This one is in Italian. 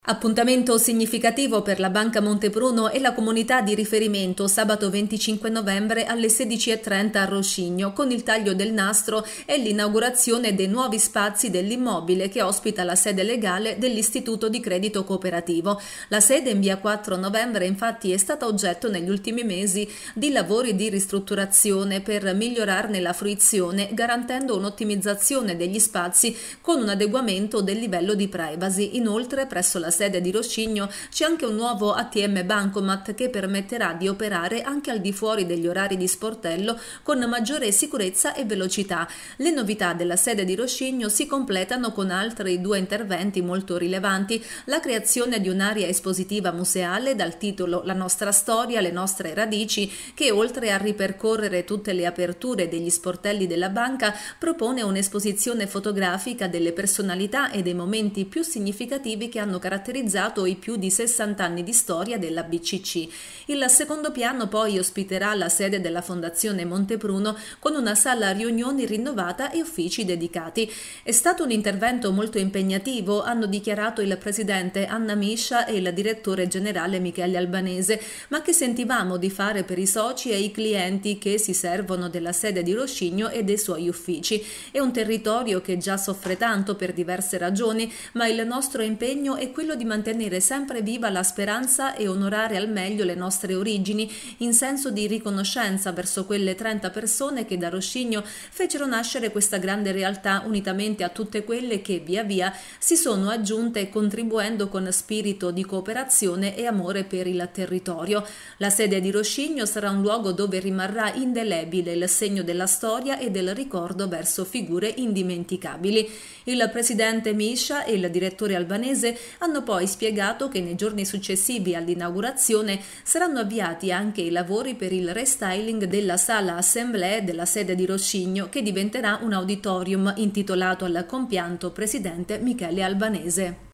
Appuntamento significativo per la Banca Montepruno e la comunità di riferimento sabato 25 novembre alle 16.30 a Roscigno con il taglio del nastro e l'inaugurazione dei nuovi spazi dell'immobile che ospita la sede legale dell'Istituto di Credito Cooperativo. La sede in via 4 novembre infatti è stata oggetto negli ultimi mesi di lavori di ristrutturazione per migliorarne la fruizione garantendo un'ottimizzazione degli spazi con un adeguamento del livello di privacy. Inoltre presso la sede di Roscigno c'è anche un nuovo ATM Bancomat che permetterà di operare anche al di fuori degli orari di sportello con maggiore sicurezza e velocità. Le novità della sede di Roscigno si completano con altri due interventi molto rilevanti, la creazione di un'area espositiva museale dal titolo La nostra storia, le nostre radici, che oltre a ripercorrere tutte le aperture degli sportelli della banca, propone un'esposizione fotografica delle personalità e dei momenti più significativi che hanno caratterizzato caratterizzato i più di 60 anni di storia della BCC. Il secondo piano poi ospiterà la sede della Fondazione Montepruno con una sala riunioni rinnovata e uffici dedicati. È stato un intervento molto impegnativo, hanno dichiarato il presidente Anna Miscia e il direttore generale Michele Albanese, ma che sentivamo di fare per i soci e i clienti che si servono della sede di Roscigno e dei suoi uffici. È un territorio che già soffre tanto per diverse ragioni, ma il nostro impegno è quello quello di mantenere sempre viva la speranza e onorare al meglio le nostre origini, in senso di riconoscenza verso quelle 30 persone che da Roscigno fecero nascere questa grande realtà unitamente a tutte quelle che via via si sono aggiunte contribuendo con spirito di cooperazione e amore per il territorio. La sede di Roscigno sarà un luogo dove rimarrà indelebile il segno della storia e del ricordo verso figure indimenticabili. Il presidente Misha e il direttore albanese hanno hanno poi spiegato che nei giorni successivi all'inaugurazione saranno avviati anche i lavori per il restyling della sala assemblee della sede di Roscigno che diventerà un auditorium intitolato al compianto presidente Michele Albanese.